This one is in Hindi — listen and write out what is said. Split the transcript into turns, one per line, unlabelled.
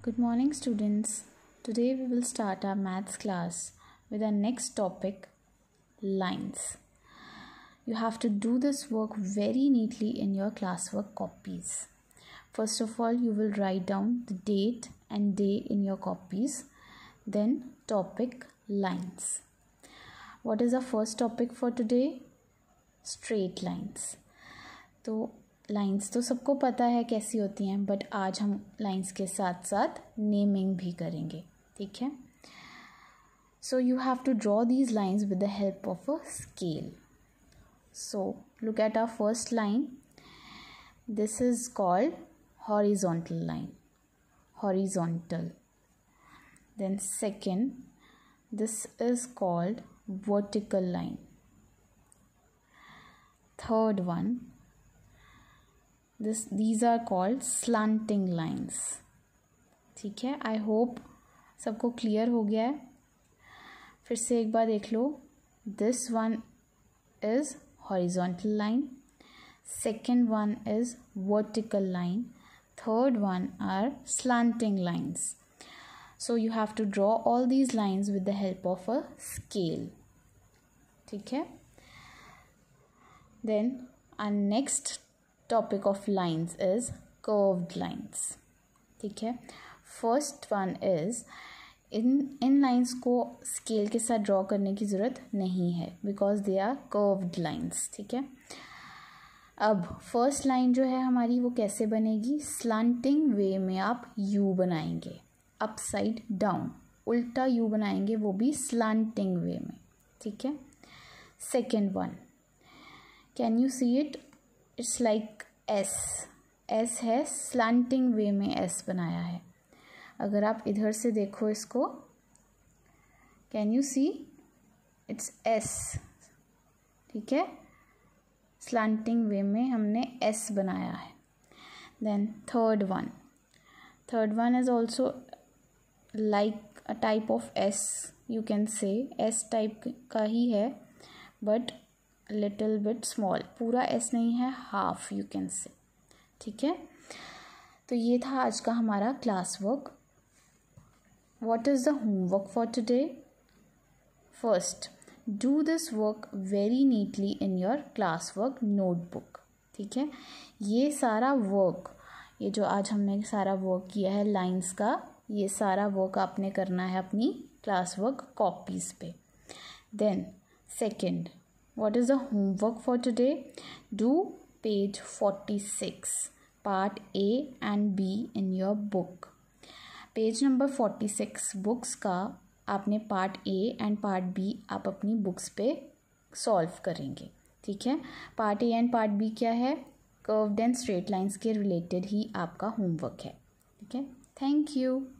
Good morning, students. Today we will start our maths class with our next topic lines. You have to do this work very neatly in your classwork copies. First of all, you will write down the date and day in your copies, then topic lines. What is our first topic for today? Straight lines. So lines तो सबको पता है कैसी होती हैं बट आज हम लाइंस के साथ साथ नेमिंग भी करेंगे ठीक है so you have to draw these lines with the help of a scale so look at our first line this is called horizontal line horizontal then second this is called vertical line third one this these are called slanting lines ठीक है आई होप सबको क्लियर हो गया है फिर से एक बार देख लो this one is horizontal line second one is vertical line third one are slanting lines so you have to draw all these lines with the help of a scale ठीक है then uh next topic of lines is curved lines ठीक है फर्स्ट वन इज़ इन इन लाइन्स को स्केल के साथ ड्रॉ करने की ज़रूरत नहीं है because they are curved lines ठीक है अब फर्स्ट लाइन जो है हमारी वो कैसे बनेगी स्लांटिंग वे में आप यू बनाएंगे अपसाइड डाउन उल्टा यू बनाएंगे वो भी स्लांटिंग वे में ठीक है second one can you see it it's like S S है स्लांटिंग वे में एस बनाया है अगर आप इधर से देखो इसको can you see it's S ठीक है स्लांटिंग वे में हमने एस बनाया है then third one third one is also like a type of S you can say S type का ही है बट लिटिल बिट स्मॉल पूरा एस नहीं है हाफ यू कैन से ठीक है तो ये था आज का हमारा class work what is the homework for today first do this work very neatly in your class work notebook ठीक है ये सारा वर्क ये जो आज हमने सारा वर्क किया है लाइंस का ये सारा वर्क आपने करना है अपनी क्लास वर्क कॉपीज़ पे then second what is the homework for today do page 46 part a and b in your book page number forty six books का आपने part A and part B आप अपनी बुक्स पे सॉल्व करेंगे ठीक है part A and part B क्या है कर्व्ड एंड स्ट्रेट लाइंस के रिलेटेड ही आपका होमवर्क है ठीक है थैंक यू